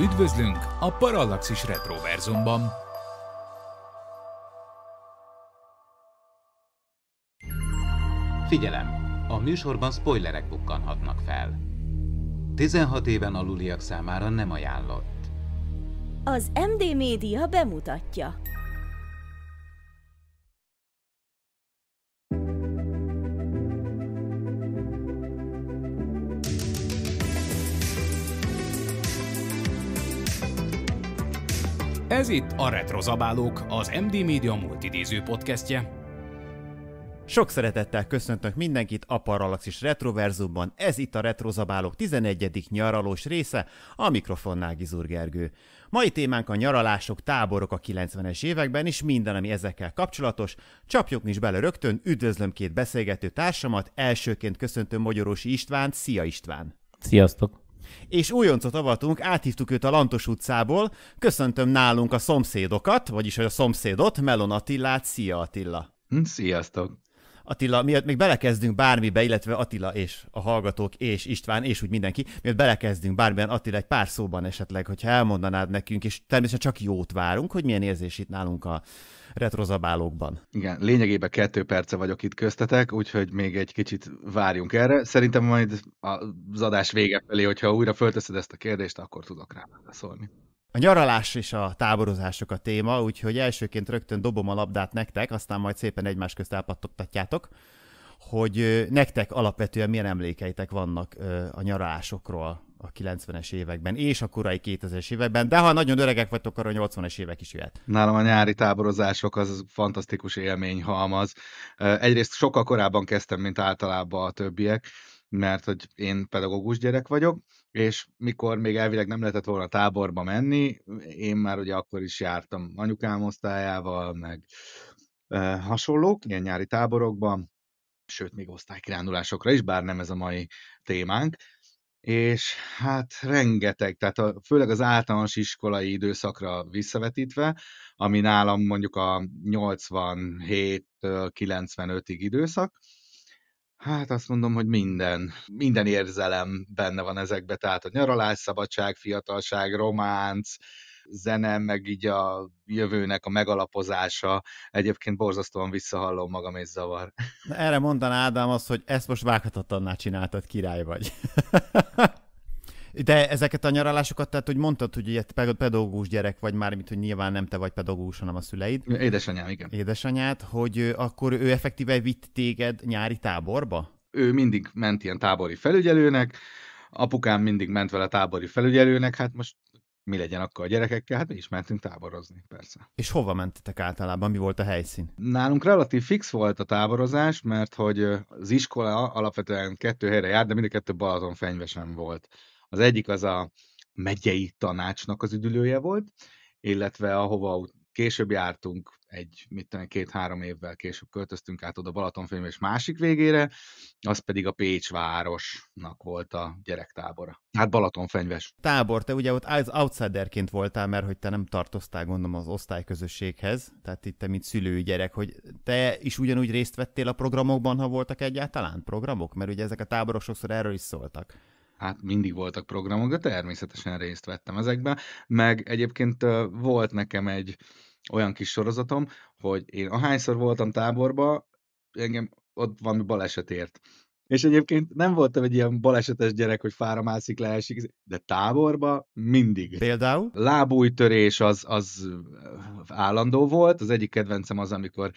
Üdvözlünk a Parallaxis Retroverzumban! Figyelem! A műsorban spoilerek bukkanhatnak fel. 16 éven aluliak számára nem ajánlott. Az MD Média bemutatja. Ez itt a Retrozabálók, az MD Media multidéző podcastje. Sok szeretettel köszöntök mindenkit a Parallaxis Retroverzumban, ez itt a Retrozabálók 11. nyaralós része, a mikrofonnál Gizur Gergő. Mai témánk a nyaralások, táborok a 90-es években, és minden, ami ezekkel kapcsolatos. Csapjuk is bele rögtön, üdvözlöm két beszélgető társamat, elsőként köszöntöm Magyarósi Istvánt, szia István! Sziasztok! és újoncot avatunk, áthívtuk őt a Lantos utcából, köszöntöm nálunk a szomszédokat, vagyis a szomszédot, Melon Attillát, szia Attila! Hm, sziasztok! Attila, miatt még belekezdünk bármibe, illetve Attila és a hallgatók, és István, és úgy mindenki, miatt belekezdünk bármilyen Attila, egy pár szóban esetleg, hogyha elmondanád nekünk, és természetesen csak jót várunk, hogy milyen érzés itt nálunk a retrozabálókban. Igen, lényegében kettő perce vagyok itt köztetek, úgyhogy még egy kicsit várjunk erre. Szerintem majd az adás vége felé, hogyha újra fölteszed ezt a kérdést, akkor tudok rá válaszolni. A nyaralás és a táborozások a téma, úgyhogy elsőként rögtön dobom a labdát nektek, aztán majd szépen egymás közt elpattogtatjátok, hogy nektek alapvetően milyen emlékeitek vannak a nyaralásokról a 90-es években és a korai 2000-es években, de ha nagyon öregek vagytok, akkor a 80-es évek is jöhet. Nálam a nyári táborozások az fantasztikus élmény halmaz. Egyrészt sokkal korábban kezdtem, mint általában a többiek, mert hogy én pedagógus gyerek vagyok, és mikor még elvileg nem lehetett volna táborba menni, én már ugye akkor is jártam anyukám osztályával, meg e, hasonlók, ilyen nyári táborokban, sőt, még osztálykirándulásokra is, bár nem ez a mai témánk, és hát rengeteg, tehát a, főleg az általános iskolai időszakra visszavetítve, ami nálam mondjuk a 87-95-ig időszak, Hát azt mondom, hogy minden, minden érzelem benne van ezekbe, tehát a nyaralás, szabadság, fiatalság, románc, zene, meg így a jövőnek a megalapozása. Egyébként borzasztóan visszahallom magam és zavar. Na erre mondaná Ádám azt, hogy ezt most vághatatlanná csináltad, király vagy. De ezeket a nyaralásokat, tehát hogy mondtad, hogy ilyet pedagógus gyerek vagy, már mint hogy nyilván nem te vagy pedagógus, hanem a szüleid. Édesanyám, igen. Édesanyád, hogy akkor ő effektíve vitt téged nyári táborba? Ő mindig ment ilyen tábori felügyelőnek, apukám mindig ment vele tábori felügyelőnek, hát most mi legyen akkor a gyerekekkel, hát mi is mentünk táborozni, persze. És hova mentetek általában, mi volt a helyszín? Nálunk relatív fix volt a táborozás, mert hogy az iskola alapvetően kettő helyre járt, de mind a kettő Balaton fenyvesen volt. Az egyik az a megyei tanácsnak az üdülője volt, illetve ahova később jártunk, egy, mit tudom, két-három évvel később költöztünk át oda Balatonfilm és másik végére, az pedig a Pécs városnak volt a gyerektábora. Hát Balatonfenyves. Tábor, te ugye ott az outsiderként voltál, mert hogy te nem tartoztál gondolom az osztályközösséghez, tehát itt te mint szülőgyerek, gyerek, hogy te is ugyanúgy részt vettél a programokban, ha voltak egyáltalán programok? Mert ugye ezek a táborok sokszor erről is szóltak hát mindig voltak programok, de természetesen részt vettem ezekben, meg egyébként volt nekem egy olyan kis sorozatom, hogy én ahányszor voltam táborba, engem ott valami baleset ért. És egyébként nem voltam egy ilyen balesetes gyerek, hogy fára mászik, leesik, de táborba mindig. Például? Lábújtörés az, az állandó volt, az egyik kedvencem az, amikor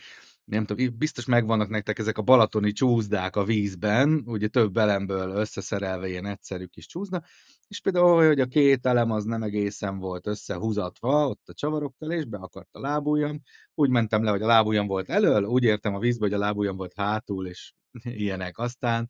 nem tudom, biztos megvannak nektek ezek a balatoni csúzdák a vízben, ugye több elemből összeszerelve ilyen egyszerű kis csúzda, és például, hogy a két elem az nem egészen volt összehúzatva ott a csavarokkal, és be akart a lábujjam, úgy mentem le, hogy a lábujjam volt elől, úgy értem a vízbe, hogy a lábujjam volt hátul, és ilyenek. Aztán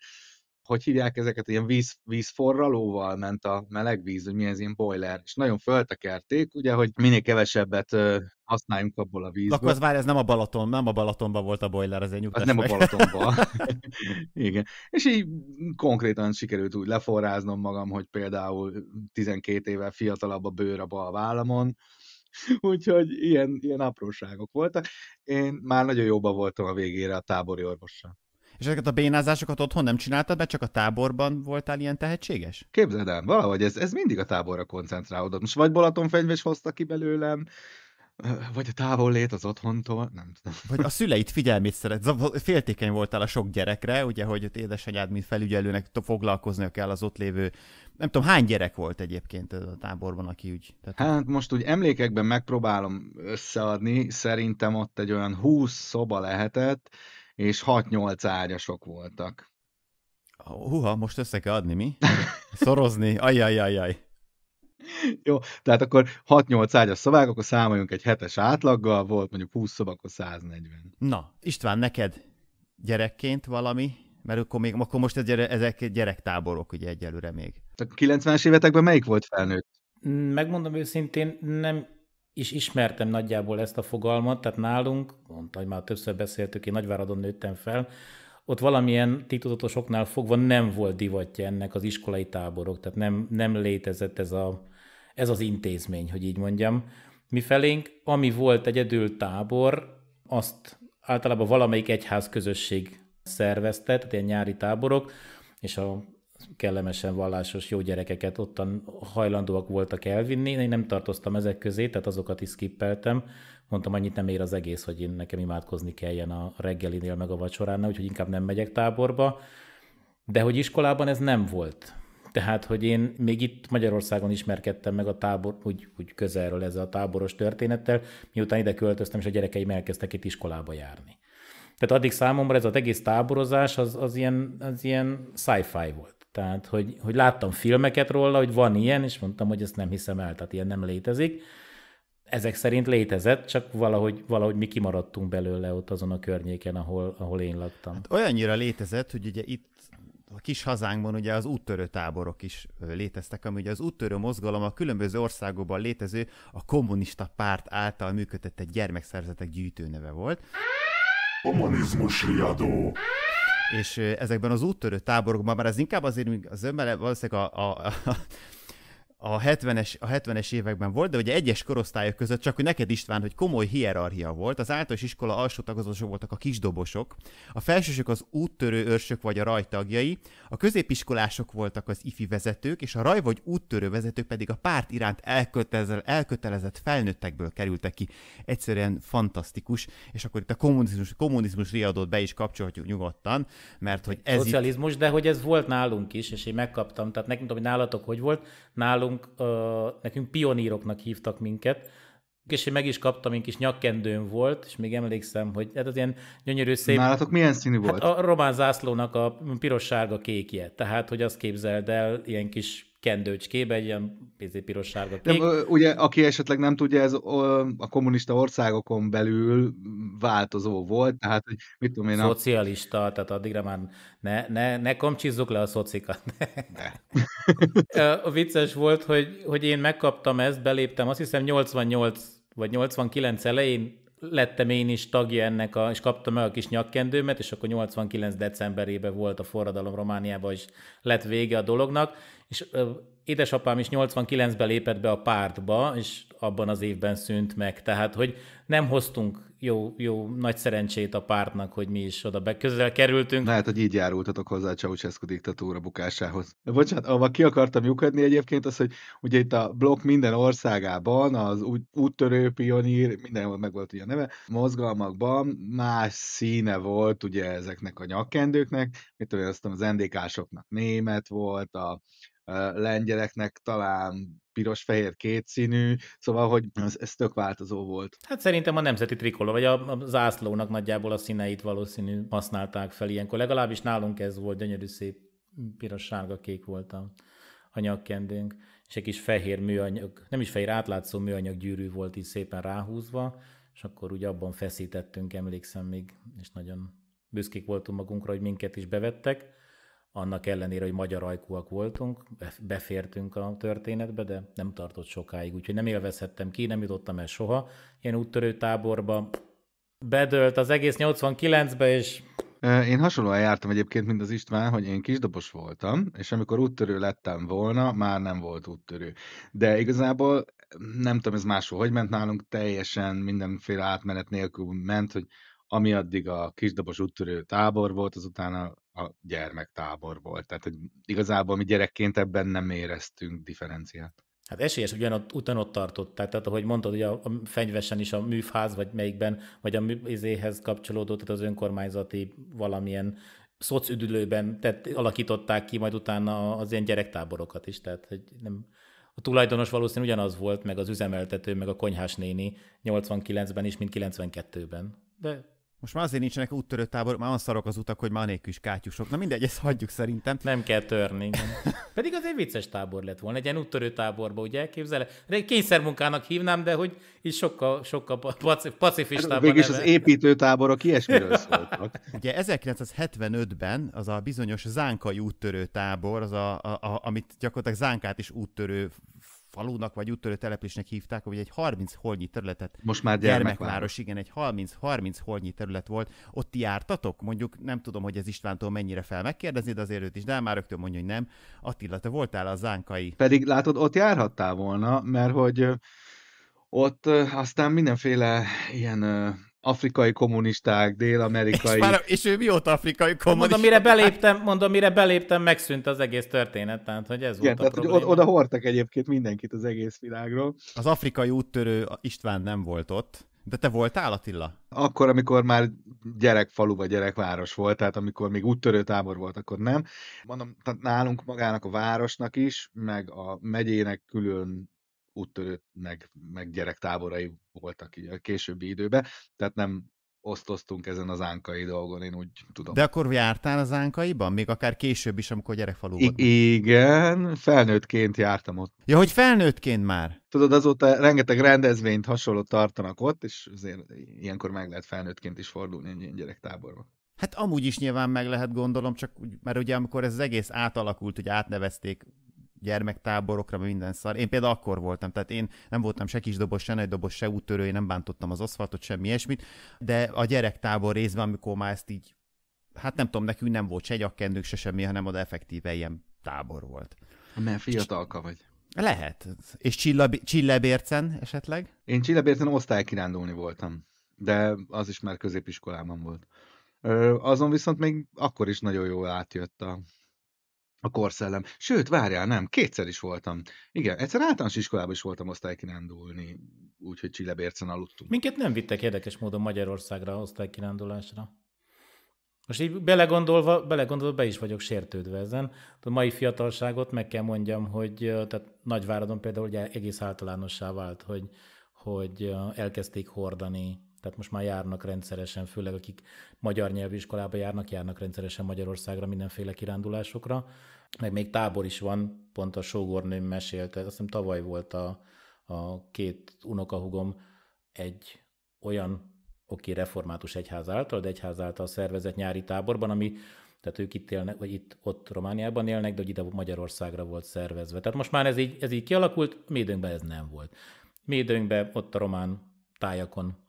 hogy hívják ezeket, ilyen víz, vízforralóval ment a meleg víz, hogy mi ez ilyen boiler, és nagyon föltekerték, ugye, hogy minél kevesebbet használjunk abból a vízből. Akkor az már ez nem a Balaton, nem a Balatonban volt a boiler, azért nyugtass az meg. nem a Balatonban. Igen. És így konkrétan sikerült úgy leforráznom magam, hogy például 12 éve fiatalabb a bőr a bal vállamon, Úgyhogy ilyen, ilyen apróságok voltak. Én már nagyon jobban voltam a végére a tábori orvossal. És ezeket a bénázásokat otthon nem csináltad, mert csak a táborban voltál ilyen tehetséges? Képzeld el, valahogy ez, ez mindig a táborra koncentrálódott. Most vagy Balatonfenyves hozta ki belőlem, vagy a távol lét az otthontól, nem tudom. Vagy a szüleit figyelmét szeret, féltékeny voltál a sok gyerekre, ugye, hogy ott édesanyád, mint felügyelőnek foglalkoznia kell az ott lévő, nem tudom, hány gyerek volt egyébként a táborban, aki úgy... Tehát... Hát most úgy emlékekben megpróbálom összeadni, szerintem ott egy olyan húsz szoba lehetett, és 6-8 ágyasok voltak. Húha, most össze kell adni, mi? Szorozni, ajjajajaj. Jó, tehát akkor 6-8 ágyas szobák, akkor számoljunk egy hetes átlaggal, volt mondjuk 20 szobak, akkor 140. Na, István, neked gyerekként valami? Mert akkor, még, akkor most ez gyere, ezek gyerektáborok ugye egyelőre még. A 90-es években melyik volt felnőtt? Mm, megmondom őszintén, nem is ismertem nagyjából ezt a fogalmat, tehát nálunk, mondta, hogy már többször beszéltük, én Nagyváradon nőttem fel, ott valamilyen titudatosoknál fogva nem volt divatja ennek az iskolai táborok, tehát nem, nem létezett ez, a, ez az intézmény, hogy így mondjam. Mi felénk, ami volt egyedül tábor, azt általában valamelyik egyház közösség szervezte, tehát ilyen nyári táborok, és a kellemesen vallásos jó gyerekeket ottan hajlandóak voltak elvinni, én nem tartoztam ezek közé, tehát azokat is skippeltem, mondtam, annyit nem ér az egész, hogy én nekem imádkozni kelljen a reggelinél meg a vacsoránál, úgyhogy inkább nem megyek táborba, de hogy iskolában ez nem volt. Tehát, hogy én még itt Magyarországon ismerkedtem meg a tábor, úgy, úgy közelről ezzel a táboros történettel, miután ide költöztem, és a gyerekeim elkezdtek itt iskolába járni. Tehát addig számomra ez az egész táborozás az, az ilyen, az ilyen sci-fi volt. Tehát, hogy, hogy láttam filmeket róla, hogy van ilyen, és mondtam, hogy ezt nem hiszem el, tehát ilyen nem létezik. Ezek szerint létezett, csak valahogy, valahogy mi kimaradtunk belőle ott azon a környéken, ahol, ahol én laktam. Hát olyannyira létezett, hogy ugye itt a kis hazánkban ugye az úttörő táborok is léteztek, ami ugye az úttörő mozgalom a különböző országokban létező a kommunista párt által működtetett gyermekszerzetek gyűjtőneve volt. Kommunizmus riadó! és ezekben az úttörő táborokban, már ez inkább azért, az önmele valószínűleg a, a, a a 70-es, a 70 években volt, de ugye egyes korosztályok között, csak hogy neked István, hogy komoly hierarchia volt, az általános iskola alsó tagozatosok voltak a kisdobosok, a felsősök az úttörő őrsök vagy a rajtagjai, a középiskolások voltak az ifi vezetők, és a raj vagy úttörő vezetők pedig a párt iránt elkötelezett, elkötelezett felnőttekből kerültek ki. Egyszerűen fantasztikus, és akkor itt a kommunizmus, kommunizmus riadót be is kapcsolhatjuk nyugodtan, mert hogy ez Szocializmus, itt... de hogy ez volt nálunk is, és én megkaptam, tehát nekem tudom, hogy nálatok hogy volt, nálunk voltunk, ö, nekünk pioníroknak hívtak minket, és én meg is kaptam, én kis nyakkendőm volt, és még emlékszem, hogy ez hát az ilyen gyönyörű szép... Nálatok milyen színű hát volt? Hát a román zászlónak a piros-sárga kékje, tehát hogy azt képzeld el, ilyen kis kendőcskébe, egy ilyen piros-sárga kék. De, ugye, aki esetleg nem tudja, ez a kommunista országokon belül változó volt, tehát, hogy mit tudom én... Szocialista, a... tehát addigra már ne, ne, ne komcsizzuk le a szocikat. a vicces volt, hogy, hogy én megkaptam ezt, beléptem, azt hiszem 88 vagy 89 elején lettem én is tagja ennek, a, és kaptam el a kis nyakkendőmet, és akkor 89. decemberében volt a forradalom Romániában, és lett vége a dolognak, és ö, édesapám is 89-ben lépett be a pártba, és abban az évben szűnt meg, tehát hogy nem hoztunk jó, jó nagy szerencsét a pártnak, hogy mi is oda beközel közel kerültünk. Lehet, hogy így járultatok hozzá a Ceausescu diktatúra bukásához. Bocsánat, ahol ki akartam lyukadni egyébként, az, hogy ugye itt a blokk minden országában, az úttörő, pionír, mindenhol meg volt ugye a neve, mozgalmakban más színe volt ugye ezeknek a nyakkendőknek, mit tudom, azt az ndk német volt, a lengyeleknek talán piros-fehér kétszínű, szóval, hogy ez, ez tök változó volt. Hát szerintem a nemzeti trikoló, vagy a, a zászlónak nagyjából a színeit valószínű használták fel ilyenkor. Legalábbis nálunk ez volt, gyönyörű szép piros-sárga-kék volt a, a nyakkendőnk, és egy kis fehér műanyag, nem is fehér, átlátszó műanyag gyűrű volt így szépen ráhúzva, és akkor úgy abban feszítettünk, emlékszem még, és nagyon büszkék voltunk magunkra, hogy minket is bevettek annak ellenére, hogy magyar ajkúak voltunk, befértünk a történetbe, de nem tartott sokáig, úgyhogy nem élvezhettem ki, nem jutottam el soha. Ilyen úttörő táborba bedölt az egész 89-be, és én hasonlóan jártam egyébként, mint az István, hogy én kisdobos voltam, és amikor úttörő lettem volna, már nem volt úttörő. De igazából nem tudom, ez máshol hogy ment nálunk, teljesen mindenféle átmenet nélkül ment, hogy ami addig a kisdobos úttörő tábor volt, azután a gyermektábor volt. Tehát hogy igazából mi gyerekként ebben nem éreztünk differenciát. Hát esélyes, hogy ugyanott, ott tartott. Tehát, tehát, ahogy mondtad, hogy a, a is a műfáz vagy melyikben, vagy a műzéhez kapcsolódott tehát az önkormányzati valamilyen szocüdülőben tehát alakították ki majd utána az ilyen gyerektáborokat is. Tehát, hogy nem, a tulajdonos valószínűleg ugyanaz volt, meg az üzemeltető, meg a konyhás néni 89-ben is, mint 92-ben. De most már azért nincsenek úttörő táborok, már olyan szarok az utak, hogy már nélkül is kátyusok. Na mindegy, ezt hagyjuk szerintem. Nem kell törni. Igen. Pedig az egy vicces tábor lett volna, egy ilyen úttörő táborba, ugye elképzel? Egy kényszermunkának hívnám, de hogy is sokkal, sokkal pacifistában. Végülis az építőtáborok ilyesmiről szóltak. Ugye 1975-ben az a bizonyos zánkai úttörő tábor, az a, a, a, amit gyakorlatilag zánkát is úttörő falunak vagy úttörő településnek hívták, hogy egy 30 holnyi területet. Most már gyermekváros. gyermekváros igen, egy 30, 30 holnyi terület volt. Ott jártatok? Mondjuk nem tudom, hogy ez Istvántól mennyire fel megkérdezni, de azért őt is, de már rögtön mondja, hogy nem. Attila, te voltál a zánkai. Pedig látod, ott járhattál volna, mert hogy ott aztán mindenféle ilyen afrikai kommunisták, dél-amerikai... És, már, és ő mióta afrikai hát kommunista? Mondom, mire beléptem, mondom, mire beléptem, megszűnt az egész történet, tehát hogy ez Igen, volt tehát, a probléma. Oda hordtak egyébként mindenkit az egész világról. Az afrikai úttörő István nem volt ott, de te voltál, Attila? Akkor, amikor már gyerekfalu vagy gyerekváros volt, tehát amikor még úttörő tábor volt, akkor nem. Mondom, tehát nálunk magának a városnak is, meg a megyének külön úttörő, meg, meg gyerektáborai voltak a későbbi időben, tehát nem osztoztunk ezen az ánkai dolgon, én úgy tudom. De akkor jártál az ánkaiban? Még akár később is, amikor gyerekfalú volt? I- igen, felnőttként jártam ott. Ja, hogy felnőttként már? Tudod, azóta rengeteg rendezvényt hasonlót tartanak ott, és azért ilyenkor meg lehet felnőttként is fordulni egy ilyen gyerektáborba. Hát amúgy is nyilván meg lehet gondolom, csak úgy, mert ugye amikor ez az egész átalakult, hogy átnevezték gyermektáborokra, minden szar. Én például akkor voltam, tehát én nem voltam se kisdobos, se nagydobos, se úttörő, én nem bántottam az aszfaltot, semmi ilyesmit, de a gyerektábor részben, amikor már ezt így, hát nem tudom, nekünk nem volt se gyakkendők, se semmi, hanem oda effektíve ilyen tábor volt. Mert fiatalka vagy. Lehet. És Csillab- Csillebércen esetleg? Én Csillebércen osztálykirándulni voltam, de az is már középiskolában volt. Azon viszont még akkor is nagyon jól átjött a, a korszellem. Sőt, várjál, nem, kétszer is voltam. Igen, egyszer általános iskolában is voltam osztálykirándulni, úgyhogy Csillebércen aludtunk. Minket nem vittek érdekes módon Magyarországra osztálykirándulásra. Most így belegondolva, belegondolva be is vagyok sértődve ezen. A mai fiatalságot meg kell mondjam, hogy tehát Nagyváradon például ugye egész általánossá vált, hogy, hogy elkezdték hordani tehát most már járnak rendszeresen, főleg akik magyar nyelvű iskolába járnak, járnak rendszeresen Magyarországra mindenféle kirándulásokra. Meg még tábor is van, pont a sógornőm mesélte, azt hiszem tavaly volt a, a két unokahugom egy olyan oké, okay, református egyház által, de egyház által szervezett nyári táborban, ami tehát ők itt élnek, vagy itt, ott Romániában élnek, de hogy ide Magyarországra volt szervezve. Tehát most már ez így, ez így kialakult, mi időnkben ez nem volt. Mi időnkben ott a román tájakon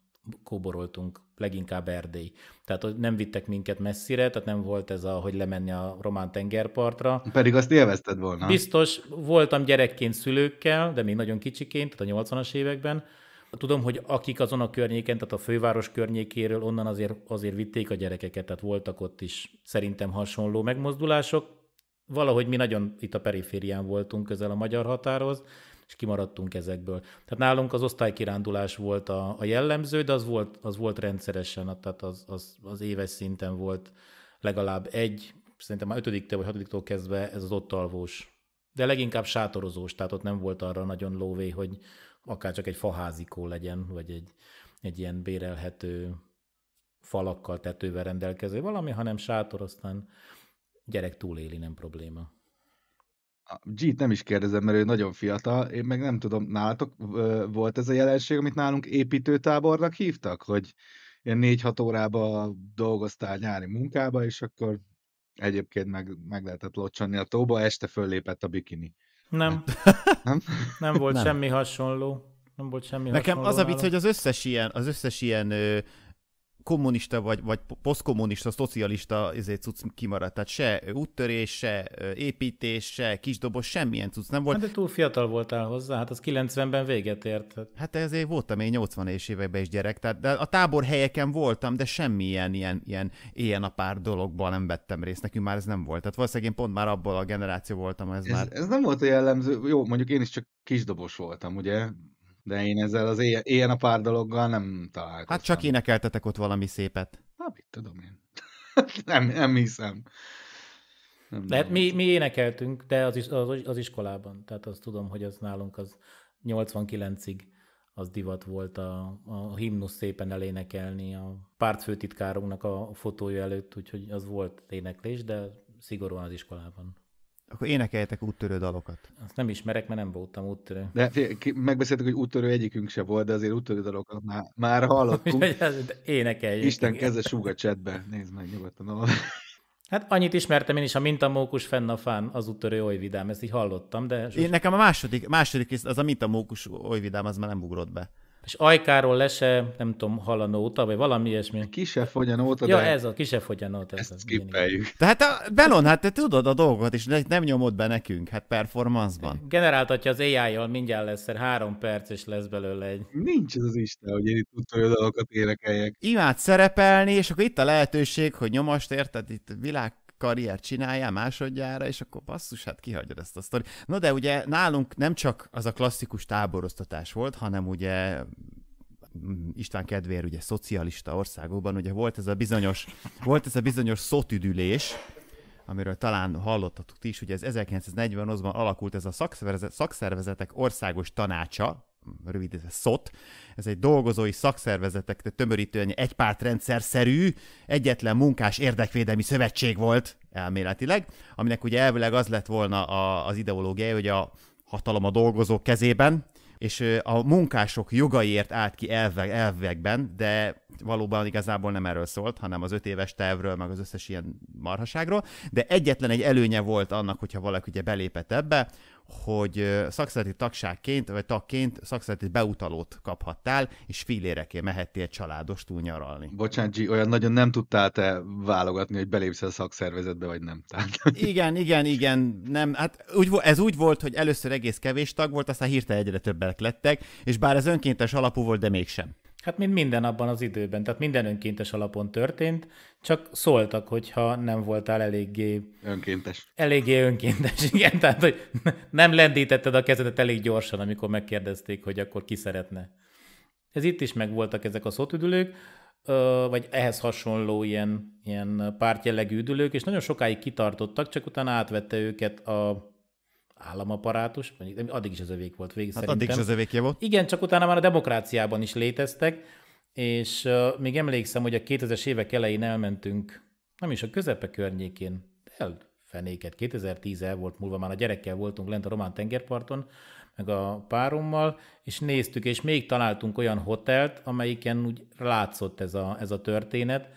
kóboroltunk, leginkább Erdély. Tehát hogy nem vittek minket messzire, tehát nem volt ez a, hogy lemenni a román tengerpartra. Pedig azt élvezted volna. Biztos, voltam gyerekként szülőkkel, de még nagyon kicsiként, tehát a 80-as években. Tudom, hogy akik azon a környéken, tehát a főváros környékéről, onnan azért, azért vitték a gyerekeket, tehát voltak ott is szerintem hasonló megmozdulások. Valahogy mi nagyon itt a periférián voltunk, közel a magyar határhoz, és kimaradtunk ezekből. Tehát nálunk az osztálykirándulás volt a, a jellemző, de az volt, az volt rendszeresen, tehát az, az, az éves szinten volt legalább egy, szerintem már ötödiktől vagy hatodiktól kezdve ez az alvós, De leginkább sátorozós, tehát ott nem volt arra nagyon lóvé, hogy akár csak egy faházikó legyen, vagy egy, egy ilyen bérelhető falakkal, tetővel rendelkező valami, hanem sátor, aztán gyerek túléli, nem probléma. G-t nem is kérdezem, mert ő nagyon fiatal, én meg nem tudom, nálatok volt ez a jelenség, amit nálunk építőtábornak hívtak, hogy ilyen négy-hat órába dolgoztál nyári munkába, és akkor egyébként meg, meg lehetett locsanni a tóba, este föllépett a bikini. Nem. nem? Nem volt nem. semmi hasonló. Nem volt semmi Nekem az a vicc, hogy az összes ilyen, az összes ilyen ö, kommunista vagy, vagy posztkommunista, szocialista ezért cucc kimaradt. Tehát se úttörés, se építés, se kisdobos, semmilyen cucc nem volt. Hát de túl fiatal voltál hozzá, hát az 90-ben véget ért. Hát-, hát ezért voltam én 80 es években is gyerek, tehát de a tábor helyeken voltam, de semmilyen ilyen, ilyen ilyen a pár dologban nem vettem részt, nekünk már ez nem volt. Tehát valószínűleg én pont már abból a generáció voltam, ez, ez már... Ez nem volt a jellemző, jó, mondjuk én is csak kisdobos voltam, ugye? De én ezzel az ilyen, a pár dologgal nem találkoztam. Hát csak énekeltetek ott valami szépet. Hát mit tudom én. nem, nem hiszem. Nem Lehet, mi, mi énekeltünk, de az, is, az, az iskolában. Tehát azt tudom, hogy az nálunk az 89-ig az divat volt a, a himnusz szépen elénekelni a pártfőtitkárunknak a fotója előtt, úgyhogy az volt éneklés, de szigorúan az iskolában. Akkor énekeljetek úttörő dalokat. Azt nem ismerek, mert nem voltam úttörő. De megbeszéltük, hogy úttörő egyikünk se volt, de azért úttörő dalokat már, már hallottunk. Énekeljük. Isten keze súg a csetbe. Nézd meg nyugodtan. Hát annyit ismertem én is, a mintamókus fenn a fán, az úttörő oly vidám, ezt így hallottam, de... Én nekem a második, második az a mintamókus oly vidám, az már nem ugrott be és ajkáról lese, nem tudom, halanóta, vagy valami ilyesmi. Kisebb se fogyanóta, ja, de... ez a kisebb se fogyanóta. Ezt skippeljük. De hát a, Belon, hát te tudod a dolgot, és nem nyomod be nekünk, hát performanceban. Generáltatja az AI-jal, mindjárt lesz három perc, és lesz belőle egy. Nincs az Isten, hogy én itt tudtam, hogy dolgokat énekeljek. Imád szerepelni, és akkor itt a lehetőség, hogy nyomast érted, itt világ karrier csináljál másodjára, és akkor basszus, hát kihagyod ezt a sztori. Na de ugye nálunk nem csak az a klasszikus táboroztatás volt, hanem ugye mm, István kedvéért ugye szocialista országokban ugye volt ez a bizonyos, volt ez a bizonyos szotüdülés, amiről talán hallottatok ti is, ugye ez 1940-ban alakult ez a szakszervezetek országos tanácsa, rövid, ez a SZOT, ez egy dolgozói szakszervezetek, tömörítően egy pártrendszer szerű, egyetlen munkás érdekvédelmi szövetség volt elméletileg, aminek ugye elvileg az lett volna a, az ideológia, hogy a hatalom a dolgozók kezében, és a munkások jogaiért állt ki elvek, elvekben, de valóban igazából nem erről szólt, hanem az öt éves tervről, meg az összes ilyen marhaságról, de egyetlen egy előnye volt annak, hogyha valaki ugye belépett ebbe, hogy szakszereti tagságként, vagy tagként szakszereti beutalót kaphattál, és filéreké mehettél családos nyaralni. Bocsánat, G, olyan nagyon nem tudtál te válogatni, hogy belépsz a szakszervezetbe, vagy nem. Tehát... Igen, igen, igen, nem. Hát úgy, ez úgy volt, hogy először egész kevés tag volt, aztán hirtelen egyre többek lettek, és bár ez önkéntes alapú volt, de mégsem. Hát mint minden abban az időben, tehát minden önkéntes alapon történt, csak szóltak, hogyha nem voltál eléggé... Önkéntes. Eléggé önkéntes, igen, tehát hogy nem lendítetted a kezedet elég gyorsan, amikor megkérdezték, hogy akkor ki szeretne. Ez itt is megvoltak ezek a szótüdülők, vagy ehhez hasonló ilyen, ilyen pártjellegű üdülők, és nagyon sokáig kitartottak, csak utána átvette őket a államaparátus, mondjuk addig is az övék volt végig hát szerintem. addig is az övékje volt. Igen, csak utána már a demokráciában is léteztek, és uh, még emlékszem, hogy a 2000-es évek elején elmentünk, nem is a közepe környékén, el fenéket, 2010 el volt múlva, már a gyerekkel voltunk lent a román tengerparton, meg a párommal, és néztük, és még találtunk olyan hotelt, amelyiken úgy látszott ez a, ez a történet,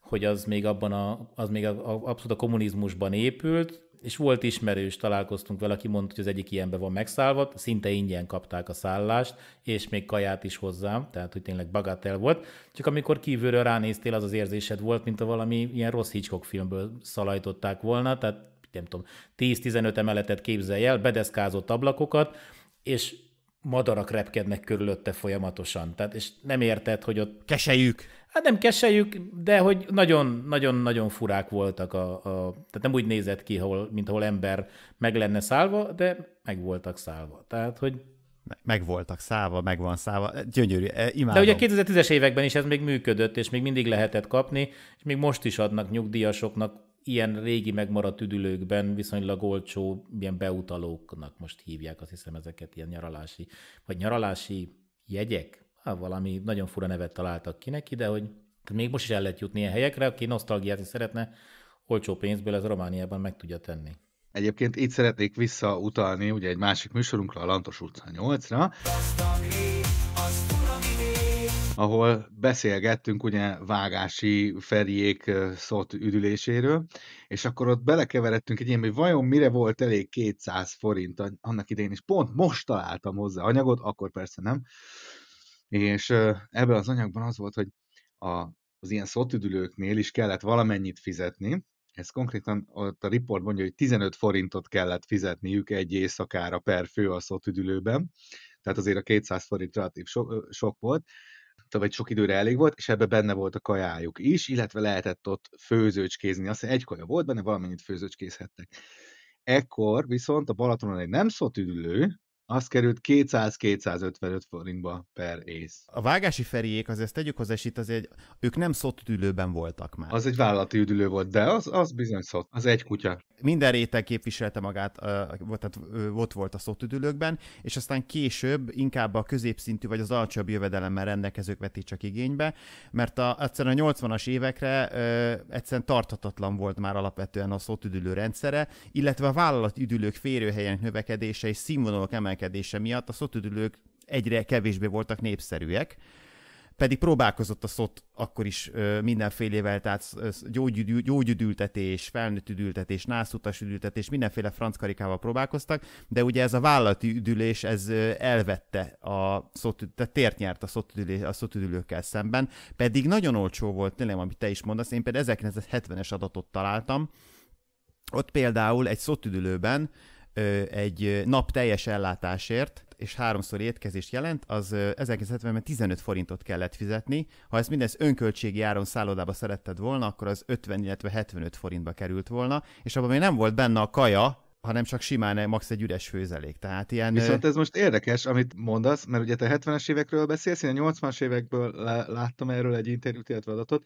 hogy az még abban a, az még a, a, abszolút a kommunizmusban épült, és volt ismerős, találkoztunk vele, aki mondta, hogy az egyik ilyenben van megszállva, szinte ingyen kapták a szállást, és még kaját is hozzám, tehát hogy tényleg bagatel volt. Csak amikor kívülről ránéztél, az az érzésed volt, mint a valami ilyen rossz Hitchcock filmből szalajtották volna, tehát nem tudom, 10-15 emeletet képzelj el, bedeszkázott ablakokat, és madarak repkednek körülötte folyamatosan. Tehát, és nem érted, hogy ott... Keselyük! Hát nem keseljük, de hogy nagyon-nagyon-nagyon furák voltak. A, a, tehát nem úgy nézett ki, ahol, mint ahol ember meg lenne szálva, de meg voltak szálva. Tehát, hogy meg voltak szálva, meg van szálva, gyönyörű, e, imádom. De ugye a 2010-es években is ez még működött, és még mindig lehetett kapni, és még most is adnak nyugdíjasoknak ilyen régi megmaradt üdülőkben viszonylag olcsó, ilyen beutalóknak most hívják, azt hiszem ezeket ilyen nyaralási, vagy nyaralási jegyek, hát valami nagyon fura nevet találtak ki neki, de hogy tehát még most is el lehet jutni ilyen helyekre, aki nosztalgiázni szeretne, olcsó pénzből ez Romániában meg tudja tenni. Egyébként itt szeretnék visszautalni ugye egy másik műsorunkra, a Lantos utca 8-ra, ahol beszélgettünk ugye vágási feriék szót üdüléséről, és akkor ott belekeveredtünk egy ilyen, hogy vajon mire volt elég 200 forint annak idején, és pont most találtam hozzá anyagot, akkor persze nem, és ebben az anyagban az volt, hogy a, az ilyen szotüdülőknél is kellett valamennyit fizetni, ez konkrétan ott a riport mondja, hogy 15 forintot kellett fizetniük egy éjszakára per fő a szotüdülőben, tehát azért a 200 forint relatív sok, sok volt, vagy sok időre elég volt, és ebbe benne volt a kajájuk is, illetve lehetett ott főzőcskézni, azt egy kaja volt benne, valamennyit főzőcskézhettek. Ekkor viszont a Balatonon egy nem szotüdülő, az került 200-255 forintba per ész. A vágási feriék, az ezt tegyük hozzá, és itt azért, ők nem üdülőben voltak már. Az egy vállalati üdülő volt, de az, az bizony szott. Az egy kutya minden réteg képviselte magát, tehát ott volt a szótüdülőkben, és aztán később inkább a középszintű vagy az alacsonyabb jövedelemmel rendelkezők vették csak igénybe, mert a, egyszerűen a 80-as évekre egyszerűen tarthatatlan volt már alapvetően a szótüdülő rendszere, illetve a vállalati üdülők férőhelyen növekedése és színvonalok emelkedése miatt a szótüdülők egyre kevésbé voltak népszerűek, pedig próbálkozott a szot akkor is ö, mindenfélével, tehát gyógyüdültetés, felnőtt üdültetés, nászutas üdültetés, mindenféle franckarikával próbálkoztak, de ugye ez a vállalati üdülés, ez elvette a szot, tehát tért nyert a, szotüdülé, a üdülőkkel szemben, pedig nagyon olcsó volt, tényleg, amit te is mondasz, én például 1970-es adatot találtam, ott például egy szotüdülőben egy nap teljes ellátásért és háromszor étkezést jelent, az 1970-ben 15 forintot kellett fizetni. Ha ezt mindez önköltségi áron szállodába szeretted volna, akkor az 50, illetve 75 forintba került volna, és abban még nem volt benne a kaja, hanem csak simán max egy üres főzelék. Tehát ilyen... Viszont ez most érdekes, amit mondasz, mert ugye te 70-es évekről beszélsz, én a 80-as évekből láttam erről egy interjút, illetve adatot,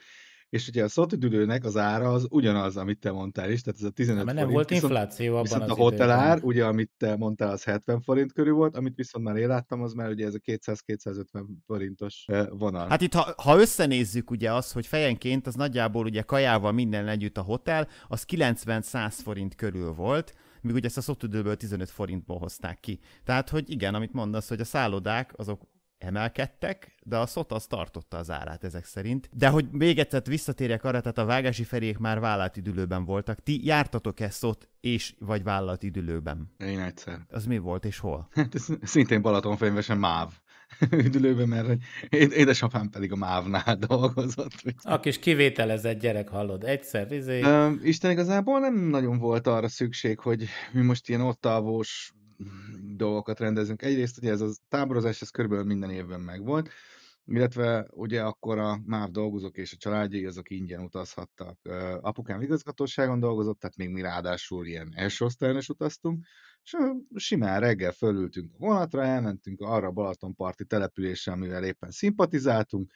és ugye a szotüdülőnek az ára az ugyanaz, amit te mondtál is, tehát ez a 15 nem forint, Nem volt viszont, infláció abban viszont, az a hotelár, ugye amit te mondtál, az 70 forint körül volt, amit viszont már én láttam, az már ugye ez a 200-250 forintos vonal. Hát itt, ha, ha összenézzük ugye az, hogy fejenként az nagyjából ugye kajával minden együtt a hotel, az 90-100 forint körül volt, míg ugye ezt a szotüdőből 15 forintból hozták ki. Tehát, hogy igen, amit mondasz, hogy a szállodák azok emelkedtek, de a szot az tartotta az árát ezek szerint. De hogy még egyszer visszatérjek arra, tehát a vágási ferék már vállalatidülőben voltak. Ti jártatok-e szot és vagy vállalatidülőben? Én egyszer. Az mi volt és hol? Hát ez szintén Balatonfényvesen MÁV üdülőben, mert hogy édesapám pedig a mávnál dolgozott. A kis kivételezett gyerek, hallod, egyszer, izé... Ö, Isten igazából nem nagyon volt arra szükség, hogy mi most ilyen ottalvós dolgokat rendezünk. Egyrészt ugye ez a táborozás, ez körülbelül minden évben megvolt, illetve ugye akkor a MÁV dolgozók és a családjai azok ingyen utazhattak. Apukám igazgatóságon dolgozott, tehát még mi ráadásul ilyen első osztályon utaztunk, és simán reggel fölültünk a vonatra, elmentünk arra a Balatonparti településre, amivel éppen szimpatizáltunk,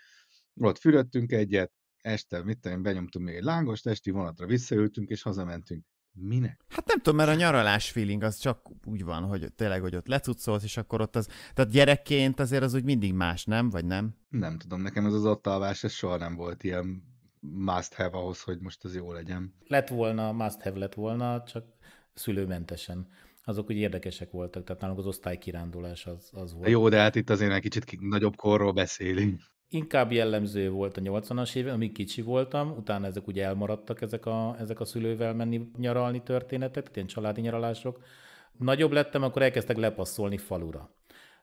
ott fürödtünk egyet, este, mit tudom, benyomtunk még egy lángost, esti vonatra visszaültünk, és hazamentünk minek? Hát nem tudom, mert a nyaralás feeling az csak úgy van, hogy tényleg, hogy ott lecucolsz, és akkor ott az... Tehát gyerekként azért az úgy mindig más, nem? Vagy nem? Nem tudom, nekem ez az ott alvás, ez soha nem volt ilyen must have ahhoz, hogy most az jó legyen. Lett volna, must have lett volna, csak szülőmentesen azok úgy érdekesek voltak, tehát nálunk az osztálykirándulás az, az volt. Jó, de hát itt azért egy kicsit nagyobb korról beszélünk inkább jellemző volt a 80-as éve, amíg kicsi voltam, utána ezek ugye elmaradtak, ezek a, ezek a szülővel menni nyaralni történetek, tehát ilyen családi nyaralások. Nagyobb lettem, akkor elkezdtek lepasszolni falura.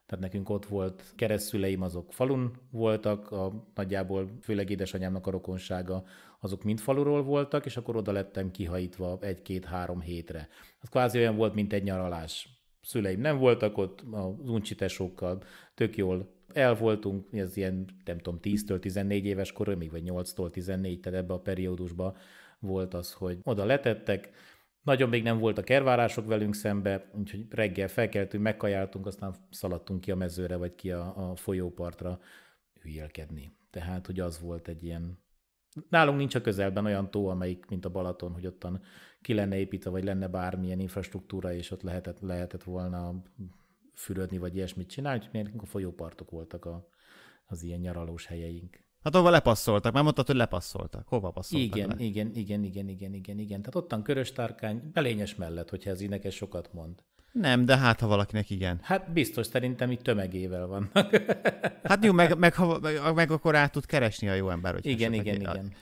Tehát nekünk ott volt, keresztüleim azok falun voltak, a, nagyjából főleg édesanyámnak a rokonsága, azok mind faluról voltak, és akkor oda lettem kihajítva egy-két-három hétre. Az kvázi olyan volt, mint egy nyaralás. Szüleim nem voltak ott, az uncsitesókkal tök jól el voltunk, ez ilyen, nem tudom, 10-től 14 éves koromig, vagy 8-tól 14, tehát ebbe a periódusba volt az, hogy oda letettek, nagyon még nem voltak elvárások velünk szembe, úgyhogy reggel felkeltünk, megkajáltunk, aztán szaladtunk ki a mezőre, vagy ki a, a folyópartra hülyelkedni. Tehát, hogy az volt egy ilyen... Nálunk nincs a közelben olyan tó, amelyik, mint a Balaton, hogy ottan ki lenne építve, vagy lenne bármilyen infrastruktúra, és ott lehetett, lehetett volna fürödni, vagy ilyesmit csinálni, úgyhogy nekünk a folyópartok voltak a, az ilyen nyaralós helyeink. Hát ahova lepasszoltak, már mondtad, hogy lepasszoltak. Hova passzoltak igen, le? igen, igen, igen, igen, igen, igen. Tehát ottan körös tárkány, belényes mellett, hogyha ez neked sokat mond. Nem, de hát ha valakinek igen. Hát biztos, szerintem itt tömegével vannak. hát jó, meg, meg, meg, meg akkor át tud keresni a jó ember, hogy igen, igen, igen. A,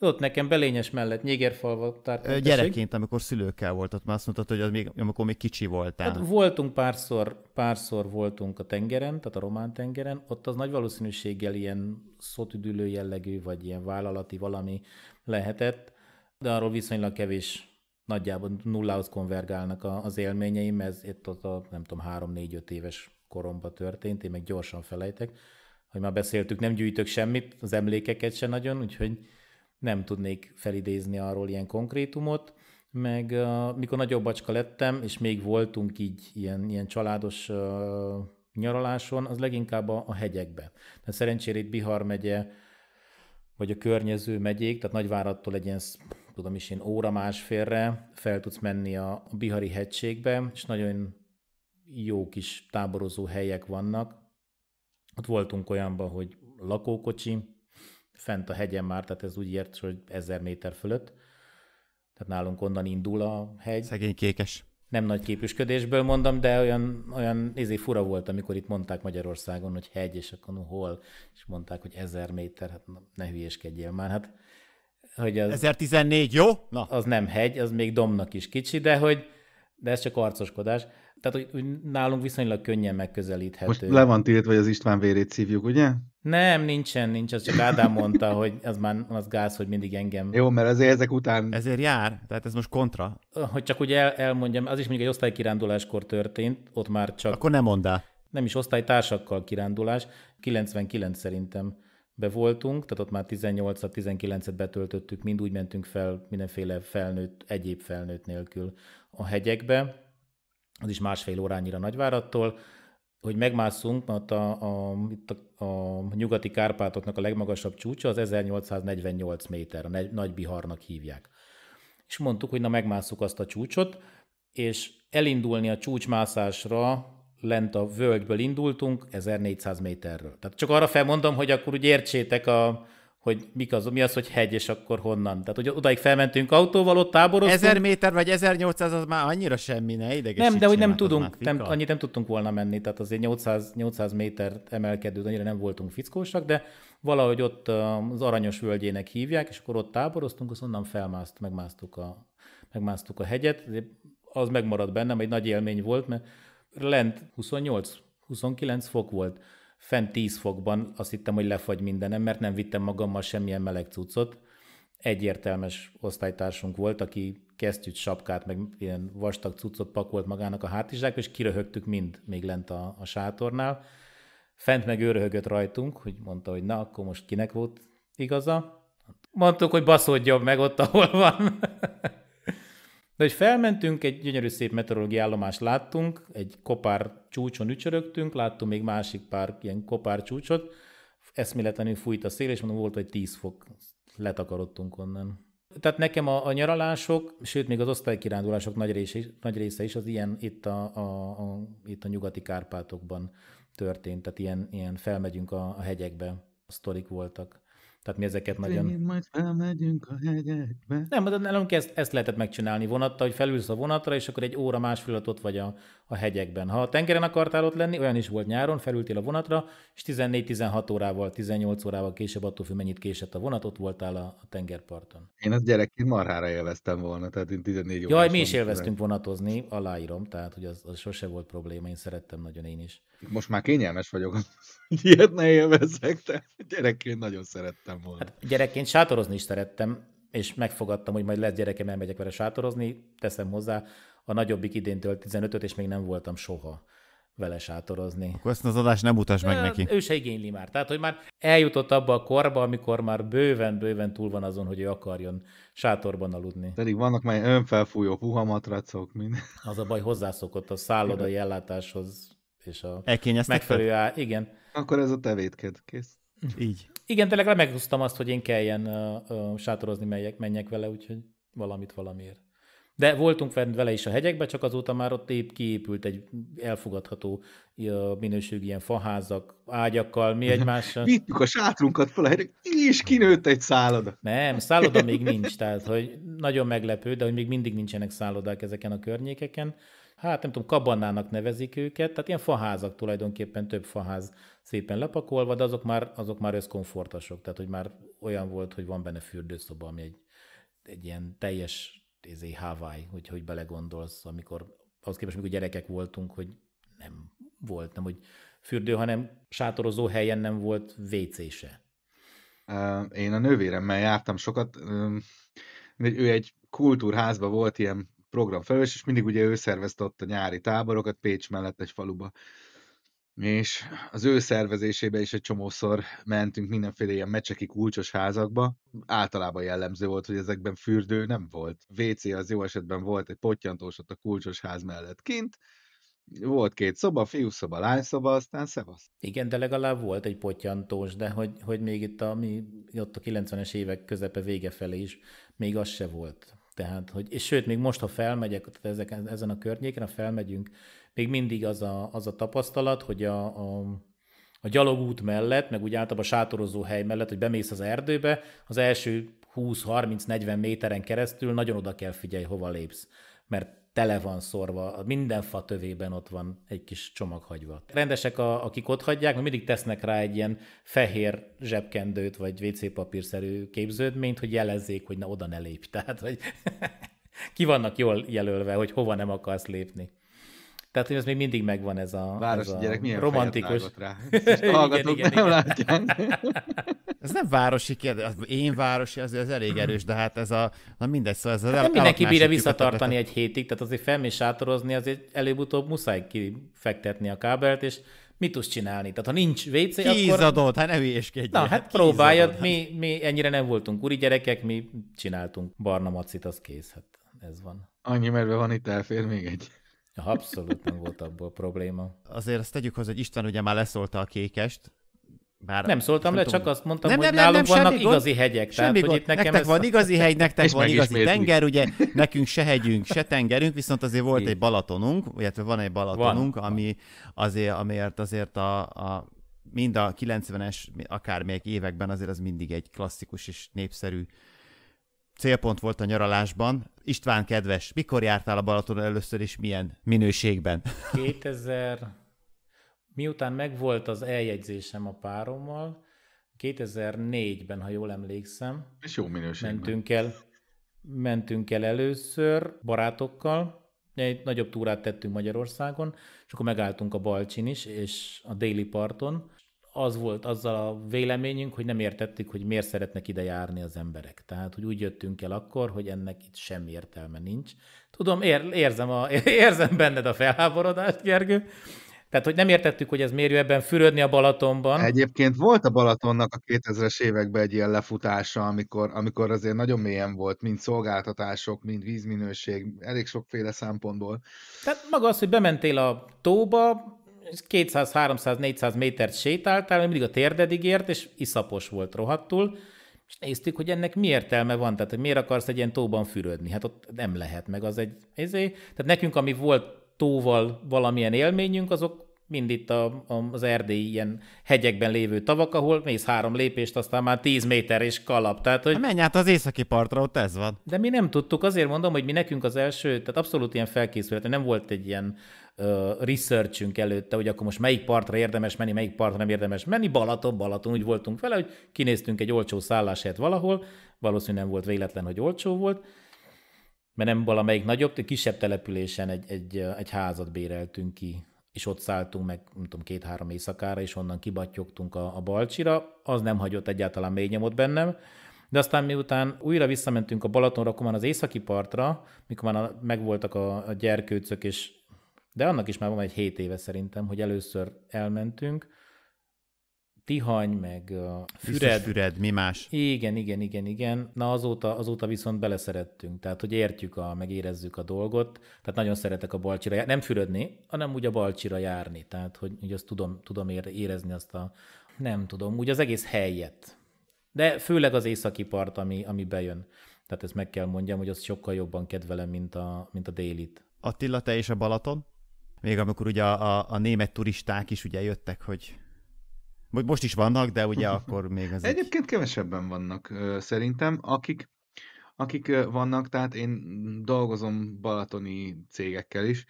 ott nekem belényes mellett Nyégerfalva tárgyaltunk. Gyerekként, amikor szülőkkel ott már azt mondtad, hogy az még, amikor még kicsi voltál. Hát voltunk párszor, párszor voltunk a tengeren, tehát a román tengeren, ott az nagy valószínűséggel ilyen szotüdülő jellegű, vagy ilyen vállalati valami lehetett, de arról viszonylag kevés nagyjából nullához konvergálnak az élményeim, ez itt ott a, nem tudom, három-négy-öt éves koromba történt, én meg gyorsan felejtek, hogy már beszéltük, nem gyűjtök semmit, az emlékeket se nagyon, úgyhogy nem tudnék felidézni arról ilyen konkrétumot, meg uh, mikor nagyobb bacska lettem, és még voltunk így ilyen, ilyen családos uh, nyaraláson, az leginkább a, a hegyekbe. Tehát szerencsére itt Bihar megye, vagy a környező megyék, tehát Nagyvárattól egy ilyen, tudom is én, óra másfélre fel tudsz menni a, a Bihari hegységbe, és nagyon jó kis táborozó helyek vannak. Ott voltunk olyanban, hogy lakókocsi, fent a hegyen már, tehát ez úgy ért, hogy ezer méter fölött. Tehát nálunk onnan indul a hegy. Szegény kékes. Nem nagy képüsködésből mondom, de olyan, olyan izé fura volt, amikor itt mondták Magyarországon, hogy hegy, és akkor no, hol, és mondták, hogy ezer méter, hát ne hülyéskedjél már, hát hogy az, 1014, jó? Na. Az nem hegy, az még domnak is kicsi, de hogy, de ez csak arcoskodás, tehát, hogy, hogy nálunk viszonylag könnyen megközelíthető. Most le van tiltva, hogy az István vérét szívjuk, ugye? Nem, nincsen, nincs, az csak Ádám mondta, hogy az már az gáz, hogy mindig engem. Jó, mert azért ezek után... Ezért jár, tehát ez most kontra. Hogy csak ugye el, elmondjam, az is mondjuk egy osztálykiránduláskor történt, ott már csak... Akkor nem mondd Nem is osztálytársakkal kirándulás, 99 szerintem be voltunk, tehát ott már 18-at, 19-et betöltöttük, mind úgy mentünk fel, mindenféle felnőtt, egyéb felnőtt nélkül a hegyekbe, az is másfél órányira Nagyvárattól, hogy megmászunk, mert a, a, itt a, a nyugati Kárpátoknak a legmagasabb csúcsa az 1848 méter, a Nagy Biharnak hívják. És mondtuk, hogy na megmásszuk azt a csúcsot, és elindulni a csúcsmászásra lent a völgyből indultunk 1400 méterről. Tehát csak arra felmondom, hogy akkor úgy értsétek a, hogy mik az, mi az, hogy hegy, és akkor honnan. Tehát, hogy odaig felmentünk autóval, ott táboroztunk. 1000 méter vagy 1800 az már annyira semmi, ne idegesítsen. Nem, de hogy nem tudunk, nem, annyit nem tudtunk volna menni, tehát azért 800, 800 méter emelkedő, annyira nem voltunk fickósak, de valahogy ott az Aranyos völgyének hívják, és akkor ott táboroztunk, azt onnan felmászt, megmásztuk a, megmásztuk a hegyet. Az megmaradt bennem, egy nagy élmény volt, mert lent 28-29 fok volt fent 10 fokban azt hittem, hogy lefagy mindenem, mert nem vittem magammal semmilyen meleg cuccot. Egyértelmes osztálytársunk volt, aki kesztyűt, sapkát, meg ilyen vastag cuccot pakolt magának a hátizsák, és kiröhögtük mind még lent a, a sátornál. Fent meg őröhögött rajtunk, hogy mondta, hogy na, akkor most kinek volt igaza? Mondtuk, hogy baszódjon meg ott, ahol van. De hogy felmentünk, egy gyönyörű szép meteorológiai állomást láttunk, egy kopár csúcson ücsörögtünk, láttunk még másik pár ilyen kopár csúcsot, eszméletlenül fújt a szél, és mondom, volt, hogy 10 fok, letakarodtunk onnan. Tehát nekem a, a nyaralások, sőt még az osztálykirándulások nagy része, nagy része is az ilyen itt a, a, a, itt a nyugati Kárpátokban történt, tehát ilyen, ilyen felmegyünk a, a hegyekbe, a sztorik voltak. Tehát mi ezeket nagyon... Én majd felmegyünk a hegyekbe. Nem, de nálunk ezt, ezt lehetett megcsinálni vonatta, hogy felülsz a vonatra, és akkor egy óra, másfél ott vagy a a hegyekben. Ha a tengeren akartál ott lenni, olyan is volt nyáron, felültél a vonatra, és 14-16 órával, 18 órával később, attól függ, mennyit késett a vonat, ott voltál a, a tengerparton. Én az gyerekként marhára élveztem volna, tehát én 14 órás. Jaj, mi is élveztünk vonatozni, aláírom, tehát hogy az, az sose volt probléma, én szerettem nagyon én is. Most már kényelmes vagyok, hogy ilyet ne élvezek, de gyerekként nagyon szerettem volna. Hát gyerekként sátorozni is szerettem, és megfogadtam, hogy majd lesz gyerekem, elmegyek vele sátorozni, teszem hozzá, a nagyobbik tölt 15 és még nem voltam soha vele sátorozni. Akkor ezt az adást nem utas meg neki. Ő se igényli már. Tehát, hogy már eljutott abba a korba, amikor már bőven-bőven túl van azon, hogy ő akarjon sátorban aludni. Pedig vannak már önfelfújó puhamatracok, mint. Az a baj, hozzászokott a szállodai ellátáshoz és a megfelelő á... Igen. Akkor ez a tevétked, kész. Így. Igen, de legalább azt, hogy én kelljen uh, uh, sátorozni, melyek, menjek vele, úgyhogy valamit valamiért. De voltunk vele is a hegyekbe, csak azóta már ott épp kiépült egy elfogadható minőségű ilyen faházak, ágyakkal, mi egymással. Vittük a sátrunkat fel a hegyre, és kinőtt egy szálloda. Nem, szálloda még nincs, tehát hogy nagyon meglepő, de hogy még mindig nincsenek szállodák ezeken a környékeken. Hát nem tudom, kabannának nevezik őket, tehát ilyen faházak tulajdonképpen, több faház szépen lepakolva, de azok már, azok már összkomfortosok, tehát hogy már olyan volt, hogy van benne fürdőszoba, ami egy, egy ilyen teljes izé, Hawaii, hogy hogy belegondolsz, amikor ahhoz képest, amikor gyerekek voltunk, hogy nem volt, nem hogy fürdő, hanem sátorozó helyen nem volt vécése. Én a nővéremmel jártam sokat, ő egy kultúrházba volt ilyen programfelelős, és mindig ugye ő szervezte ott a nyári táborokat Pécs mellett egy faluba és az ő szervezésébe is egy csomószor mentünk mindenféle ilyen mecseki kulcsos házakba. Általában jellemző volt, hogy ezekben fürdő nem volt. WC az jó esetben volt egy pottyantós ott a kulcsos ház mellett kint, volt két szoba, fiú szoba, lány szoba, aztán szevasz. Igen, de legalább volt egy potyantós, de hogy, hogy még itt a, mi, ott a 90-es évek közepe vége felé is, még az se volt. Tehát, hogy, és sőt, még most, ha felmegyek, tehát ezek, ezen a környéken, ha felmegyünk még mindig az a, az a tapasztalat, hogy a, a, a gyalogút mellett, meg úgy általában a sátorozó hely mellett, hogy bemész az erdőbe, az első 20-30-40 méteren keresztül nagyon oda kell figyelj, hova lépsz, mert tele van szorva, minden fa tövében ott van egy kis csomag hagyva. Rendesek, a, akik ott hagyják, mert mindig tesznek rá egy ilyen fehér zsebkendőt, vagy WC papírszerű képződményt, hogy jelezzék, hogy na oda ne lépj. Tehát, hogy ki vannak jól jelölve, hogy hova nem akarsz lépni. Tehát, hogy ez még mindig megvan ez a, Városi ez a gyerek, milyen romantikus. Rá. Hallgatók igen, igen, nem igen. látják. ez nem városi kérdés, én városi, az, az elég erős, de hát ez a, na mindegy, szóval ez az hát nem mindenki bírja visszatartani egy hétig, tehát azért felmész sátorozni, azért előbb-utóbb muszáj kifektetni a kábelt, és mit tudsz csinálni? Tehát ha nincs WC, akkor... Kízadod, hát ne hülyéskedj. Na, hát próbáljad, mi, mi ennyire nem voltunk úri gyerekek, mi csináltunk barna macit, az kész, hát ez van. Annyi merve van, itt elfér még egy. Abszolút nem volt abból probléma. Azért azt tegyük hozzá, hogy István ugye már leszólta a kékest, bár nem szóltam le, tudom. csak azt mondtam, nem, hogy nem, nálunk nem, vannak gond, igazi hegyek. Tehát, gond. Hogy itt nekem nektek ez... van igazi hegy, nektek van igazi tenger, ugye nekünk se hegyünk, se tengerünk, viszont azért volt Én. egy Balatonunk, illetve van egy Balatonunk, van. ami azért, amiért azért a, a mind a 90-es, akármelyik években azért az mindig egy klasszikus és népszerű célpont volt a nyaralásban. István kedves, mikor jártál a Balaton először és milyen minőségben? 2000, miután megvolt az eljegyzésem a párommal, 2004-ben, ha jól emlékszem. És jó minőségben. Mentünk el, mentünk el először barátokkal, egy nagyobb túrát tettünk Magyarországon, és akkor megálltunk a Balcsin is, és a déli parton, az volt azzal a véleményünk, hogy nem értettük, hogy miért szeretnek ide járni az emberek. Tehát, hogy úgy jöttünk el akkor, hogy ennek itt semmi értelme nincs. Tudom, ér, érzem, a, érzem benned a felháborodást, Gergő. Tehát, hogy nem értettük, hogy ez mérjő ebben fürödni a Balatonban. Egyébként volt a Balatonnak a 2000-es években egy ilyen lefutása, amikor, amikor azért nagyon mélyen volt, mind szolgáltatások, mind vízminőség, elég sokféle szempontból. Tehát maga az, hogy bementél a tóba, 200, 300, 400 métert sétáltál, mindig a térdedig ért, és iszapos volt rohadtul, és néztük, hogy ennek mi értelme van, tehát hogy miért akarsz egy ilyen tóban fürödni. Hát ott nem lehet meg az egy... Ezért. Tehát nekünk, ami volt tóval valamilyen élményünk, azok mind itt a, a, az erdélyi ilyen hegyekben lévő tavak, ahol mész három lépést, aztán már tíz méter és kalap. Tehát, hogy... Hát menj át az északi partra, ott ez van. De mi nem tudtuk, azért mondom, hogy mi nekünk az első, tehát abszolút ilyen felkészület, nem volt egy ilyen researchünk előtte, hogy akkor most melyik partra érdemes menni, melyik partra nem érdemes menni. Balaton, Balaton úgy voltunk vele, hogy kinéztünk egy olcsó szálláshelyet valahol, valószínűleg nem volt véletlen, hogy olcsó volt, mert nem valamelyik nagyobb, de kisebb településen egy, egy, egy házat béreltünk ki, és ott szálltunk meg, nem tudom, két-három éjszakára, és onnan kibattyogtunk a, a Balcsira, az nem hagyott egyáltalán mély nyomot bennem, de aztán miután újra visszamentünk a Balatonra, akkor már az északi partra, mikor már megvoltak a, a gyerkőcök, és de annak is már van egy 7 éve szerintem, hogy először elmentünk, Tihany, meg Füred. Füred, mi más? Igen, igen, igen, igen. Na azóta, azóta viszont beleszerettünk, tehát hogy értjük, a, meg érezzük a dolgot, tehát nagyon szeretek a balcsira járni, nem fürödni, hanem úgy a balcsira járni, tehát hogy, hogy azt tudom, tudom érezni azt a, nem tudom, úgy az egész helyet. De főleg az északi part, ami, ami bejön. Tehát ezt meg kell mondjam, hogy az sokkal jobban kedvelem, mint a, mint a délit. Attila, te és a Balaton? Még amikor ugye a, a, a német turisták is ugye jöttek, hogy most is vannak, de ugye akkor még az Egyébként egy... kevesebben vannak szerintem, akik, akik vannak, tehát én dolgozom balatoni cégekkel is,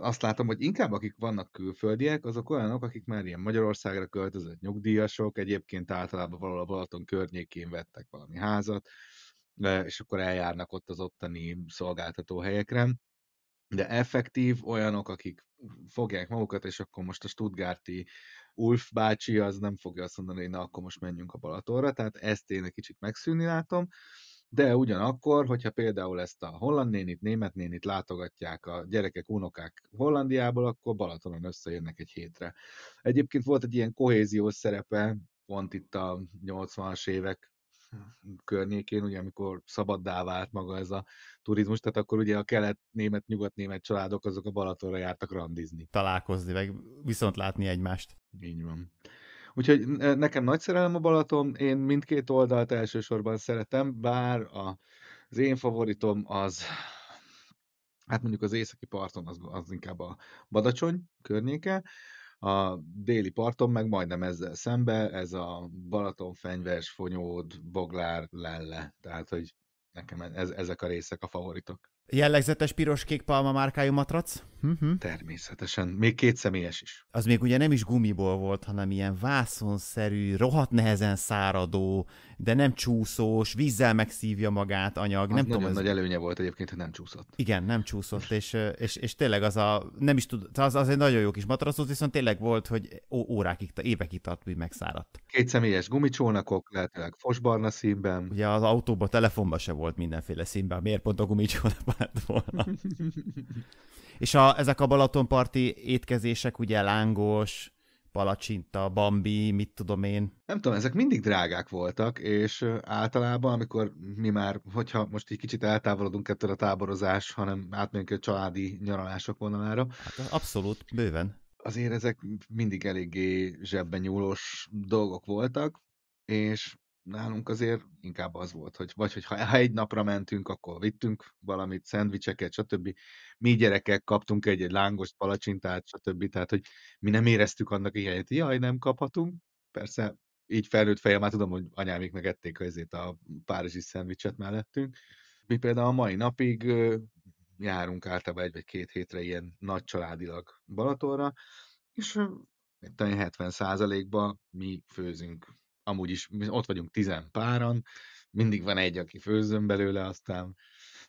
azt látom, hogy inkább akik vannak külföldiek, azok olyanok, akik már ilyen Magyarországra költözött nyugdíjasok, egyébként általában valahol a Balaton környékén vettek valami házat, és akkor eljárnak ott az ottani szolgáltató helyekre, de effektív olyanok, akik fogják magukat, és akkor most a Stuttgarti Ulf bácsi az nem fogja azt mondani, hogy na, akkor most menjünk a Balatonra, tehát ezt én egy kicsit megszűnni látom, de ugyanakkor, hogyha például ezt a holland nénit, német nénit látogatják a gyerekek, unokák Hollandiából, akkor Balatonon összejönnek egy hétre. Egyébként volt egy ilyen kohéziós szerepe, pont itt a 80-as évek környékén, ugye amikor szabaddá vált maga ez a turizmus, tehát akkor ugye a kelet-német, nyugat-német családok azok a Balatonra jártak randizni. Találkozni, meg viszont látni egymást. Így van. Úgyhogy nekem nagy szerelem a Balaton, én mindkét oldalt elsősorban szeretem, bár a, az én favoritom az, hát mondjuk az északi parton az, az inkább a Badacsony környéke, a déli parton meg majdnem ezzel szembe, ez a Balatonfenyves, Fonyód, Boglár, Lelle. Tehát, hogy nekem ez, ezek a részek a favoritok. Jellegzetes piros-kék palma márkájú matrac? Uh-huh. Természetesen. Még két személyes is. Az még ugye nem is gumiból volt, hanem ilyen vászonszerű, rohadt nehezen száradó, de nem csúszós, vízzel megszívja magát anyag. Az nem nagyon tudom, nagy ez... előnye volt egyébként, hogy nem csúszott. Igen, nem csúszott, és, és, és tényleg az a, nem is tud, az, az egy nagyon jó kis matracot, viszont tényleg volt, hogy ó, órákig, évekig tart, hogy megszáradt. Két személyes gumicsónakok, lehetőleg fosbarna színben. Ugye az autóban, telefonban se volt mindenféle színben, miért pont a gumicsónakban lett volna. És a, ezek a Balatonparti étkezések, ugye lángos, palacsinta, bambi, mit tudom én. Nem tudom, ezek mindig drágák voltak, és általában, amikor mi már, hogyha most egy kicsit eltávolodunk ettől a táborozás, hanem átmegyünk a családi nyaralások vonalára. Hát abszolút, bőven. Azért ezek mindig eléggé zsebben nyúlós dolgok voltak, és nálunk azért inkább az volt, hogy vagy hogy ha egy napra mentünk, akkor vittünk valamit, szendvicseket, stb. Mi gyerekek kaptunk egy, egy lángost, palacsintát, stb. Tehát, hogy mi nem éreztük annak hogy jaj, nem kaphatunk. Persze így felnőtt fejem, már tudom, hogy anyámik meg ették ezért a párizsi szendvicset mellettünk. Mi például a mai napig járunk általában egy vagy két hétre ilyen nagy családilag Balatonra, és 70 százalékba mi főzünk amúgy is ott vagyunk tizen páran, mindig van egy, aki főzzön belőle, aztán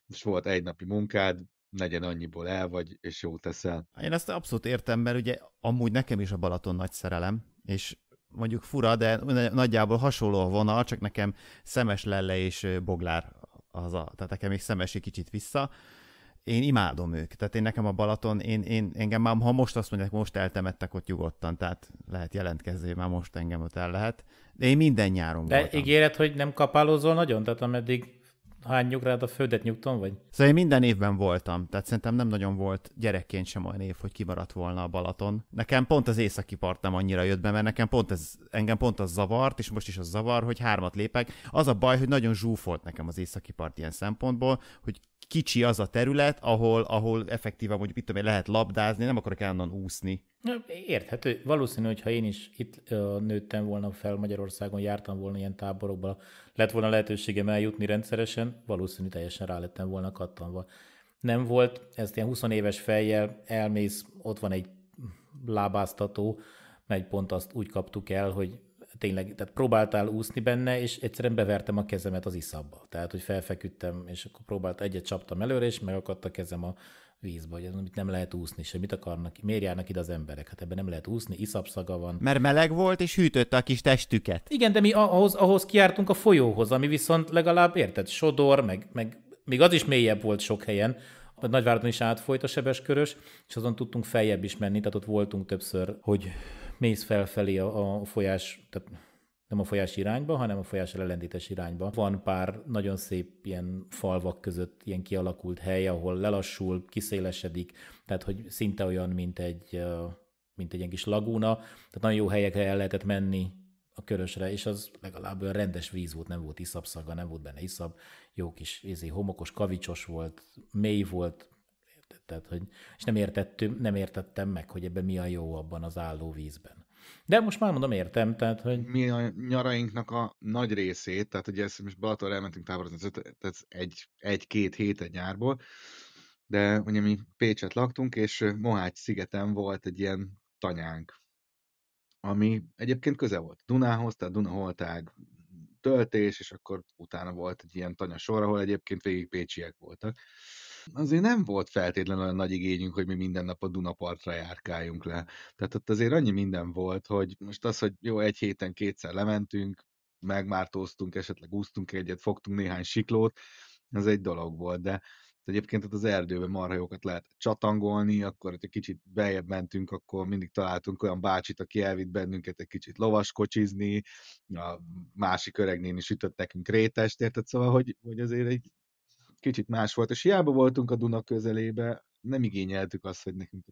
és volt egy napi munkád, negyen annyiból el vagy, és jó teszel. Én ezt abszolút értem, mert ugye amúgy nekem is a Balaton nagy szerelem, és mondjuk fura, de nagyjából hasonló a vonal, csak nekem szemes lelle és boglár az a, tehát nekem még szemesi kicsit vissza, én imádom őket. Tehát én nekem a Balaton, én, én, engem már, ha most azt mondják, most eltemettek ott nyugodtan, tehát lehet jelentkezni, már most engem ott el lehet. De én minden nyáron De voltam. ígéret, hogy nem kapálózol nagyon? Tehát ameddig hány nyugrád a földet nyugton vagy? Szóval én minden évben voltam, tehát szerintem nem nagyon volt gyerekként sem olyan év, hogy kimaradt volna a Balaton. Nekem pont az északi part nem annyira jött be, mert nekem pont ez, engem pont az zavart, és most is az zavar, hogy hármat lépek. Az a baj, hogy nagyon zsúfolt nekem az északi part ilyen szempontból, hogy kicsi az a terület, ahol, ahol effektíven mondjuk, itt tudom lehet labdázni, nem akarok állandóan úszni. Érthető. Valószínű, hogy ha én is itt nőttem volna fel Magyarországon, jártam volna ilyen táborokba, lett volna lehetőségem eljutni rendszeresen, valószínű teljesen rá lettem volna kattanva. Nem volt, ezt ilyen 20 éves fejjel elmész, ott van egy lábáztató, mert pont azt úgy kaptuk el, hogy tényleg, tehát próbáltál úszni benne, és egyszerűen bevertem a kezemet az iszabba. Tehát, hogy felfeküdtem, és akkor próbált, egyet csaptam előre, és megakadt a kezem a vízbe, hogy amit nem lehet úszni, se mit akarnak, miért járnak ide az emberek? Hát ebben nem lehet úszni, iszapszaga van. Mert meleg volt, és hűtötte a kis testüket. Igen, de mi ahhoz, ahhoz kiártunk a folyóhoz, ami viszont legalább, érted, sodor, meg, meg még az is mélyebb volt sok helyen, a Nagyváradon is átfolyt a sebeskörös, és azon tudtunk feljebb is menni, tehát ott voltunk többször, hogy mész felfelé a, a folyás, tehát nem a folyás irányba, hanem a folyás ellentétes irányba. Van pár nagyon szép ilyen falvak között ilyen kialakult hely, ahol lelassul, kiszélesedik, tehát hogy szinte olyan, mint egy, mint egy ilyen kis lagúna, tehát nagyon jó helyekre el lehetett menni a körösre, és az legalább olyan rendes víz volt, nem volt iszapszaga, nem volt benne iszap, jó kis ézi izé, homokos, kavicsos volt, mély volt, tehát, hogy, és nem, értettem, nem értettem meg, hogy ebben mi a jó abban az álló vízben. De most már mondom, értem, tehát, hogy... Mi a nyarainknak a nagy részét, tehát ugye ezt most Balaton elmentünk táborozni, tehát egy, egy-két hét egy nyárból, de ugye mi Pécset laktunk, és Mohács szigeten volt egy ilyen tanyánk, ami egyébként köze volt Dunához, tehát Dunaholtág töltés, és akkor utána volt egy ilyen tanya sor, ahol egyébként végig pécsiek voltak azért nem volt feltétlenül olyan nagy igényünk, hogy mi minden nap a Dunapartra járkáljunk le. Tehát ott azért annyi minden volt, hogy most az, hogy jó, egy héten kétszer lementünk, megmártóztunk, esetleg úsztunk egyet, fogtunk néhány siklót, ez egy dolog volt, de egyébként ott az erdőben marhajókat lehet csatangolni, akkor egy kicsit beljebb mentünk, akkor mindig találtunk olyan bácsit, aki elvitt bennünket egy kicsit lovaskocsizni, a másik öreg néni sütött nekünk rétest, érted? Szóval, hogy, hogy azért egy kicsit más volt, és hiába voltunk a Duna közelébe, nem igényeltük azt, hogy nekünk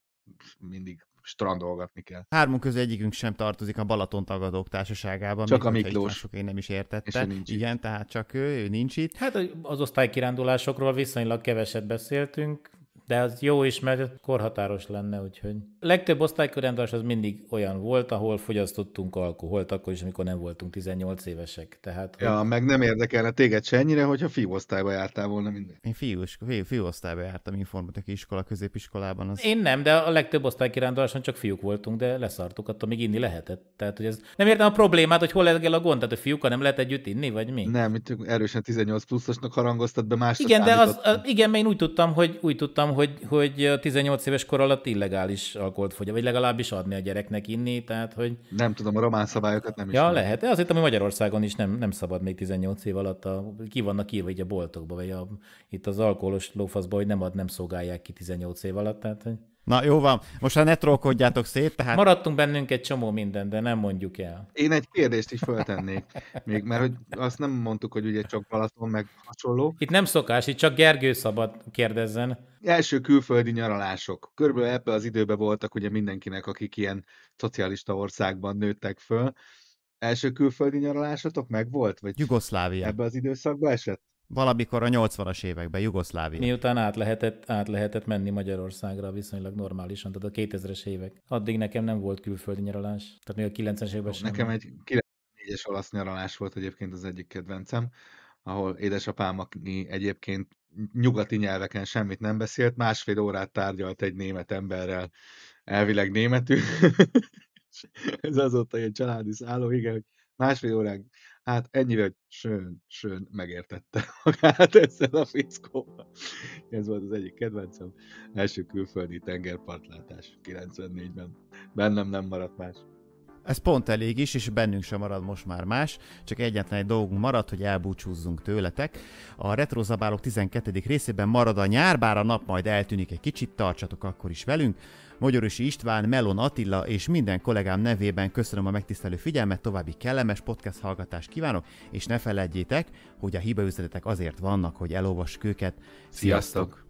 mindig strandolgatni kell. Hármunk közül egyikünk sem tartozik a Balaton tagadók társaságába. Csak még, a Miklós. Sok én nem is értette. Igen, tehát csak ő, ő nincs itt. Hát az osztálykirándulásokról viszonylag keveset beszéltünk, de az jó is, mert korhatáros lenne, úgyhogy. A legtöbb osztálykörendás az mindig olyan volt, ahol fogyasztottunk alkoholt, akkor is, amikor nem voltunk 18 évesek. Tehát, ja, hogy... meg nem érdekelne téged se ennyire, hogyha fiúosztályba jártál volna minden. Én fiú, fiú, fiúosztályba jártam informatikai iskola, középiskolában. Az... Én nem, de a legtöbb osztálykörendáson csak fiúk voltunk, de leszartuk, attól még inni lehetett. Tehát, hogy ez nem értem a problémát, hogy hol legyen a gond, tehát a fiúkkal nem lehet együtt inni, vagy mi? Nem, itt erősen 18 pluszosnak harangoztat be más. Igen, de az, az, igen, én úgy tudtam, hogy úgy tudtam, hogy hogy, hogy 18 éves kor alatt illegális alkoholt fogy, vagy legalábbis adni a gyereknek inni, tehát hogy... Nem tudom, a román szabályokat nem is. Ja, lehet. De hittem, ami Magyarországon is nem, nem szabad még 18 év alatt, a, ki vannak írva így a boltokba, vagy a, itt az alkoholos lófaszba, hogy nem ad, nem szolgálják ki 18 év alatt, tehát hogy... Na jó van, most ha ne trollkodjátok szét, tehát... Maradtunk bennünk egy csomó minden, de nem mondjuk el. Én egy kérdést is föltennék, még, mert hogy azt nem mondtuk, hogy ugye csak Balaton meg hasonló. Itt nem szokás, itt csak Gergő szabad kérdezzen. Első külföldi nyaralások. Körülbelül ebbe az időben voltak ugye mindenkinek, akik ilyen szocialista országban nőttek föl. Első külföldi nyaralásotok meg volt? Vagy Jugoszlávia. Ebbe az időszakba esett? valamikor a 80-as években, Jugoszlávia. Miután át lehetett, át lehetett menni Magyarországra viszonylag normálisan, tehát a 2000-es évek. Addig nekem nem volt külföldi nyaralás, tehát még a 90-es években sem. Nekem egy 94-es olasz nyaralás volt egyébként az egyik kedvencem, ahol édesapám, aki egyébként nyugati nyelveken semmit nem beszélt, másfél órát tárgyalt egy német emberrel, elvileg németű, ez azóta egy családi szálló, igen, hogy másfél órán hát ennyivel sön, sön megértette magát ezzel a fickóval. Ez volt az egyik kedvencem. Első külföldi tengerpartlátás 94-ben. Bennem nem maradt más. Ez pont elég is, és bennünk sem marad most már más, csak egyetlen egy dolgunk marad, hogy elbúcsúzzunk tőletek. A Retrozabálók 12. részében marad a nyár, bár a nap majd eltűnik egy kicsit, tartsatok akkor is velünk. Magyarosi István, Melon Attila és minden kollégám nevében köszönöm a megtisztelő figyelmet, további kellemes podcast hallgatást kívánok, és ne felejtjétek, hogy a hibaüzletek azért vannak, hogy elolvassuk őket. Sziasztok! Sziasztok.